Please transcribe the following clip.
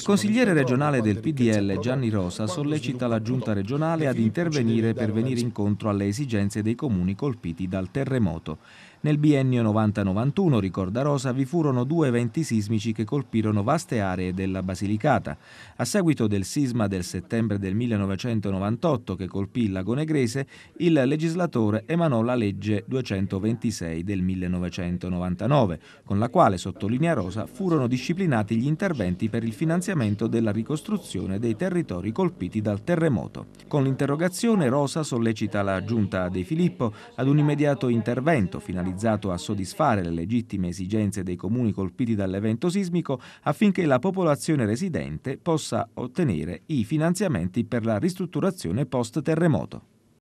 Il consigliere regionale del PDL Gianni Rosa sollecita la giunta regionale ad intervenire per venire incontro alle esigenze dei comuni colpiti dal terremoto. Nel biennio 90-91, ricorda Rosa, vi furono due eventi sismici che colpirono vaste aree della Basilicata. A seguito del sisma del settembre del 1998 che colpì il Lago Negrese, il legislatore emanò la legge 226 del 1999, con la quale, sottolinea Rosa, furono disciplinati gli interventi per il finanziamento finanziamento della ricostruzione dei territori colpiti dal terremoto. Con l'interrogazione Rosa sollecita la Giunta De Filippo ad un immediato intervento finalizzato a soddisfare le legittime esigenze dei comuni colpiti dall'evento sismico affinché la popolazione residente possa ottenere i finanziamenti per la ristrutturazione post-terremoto.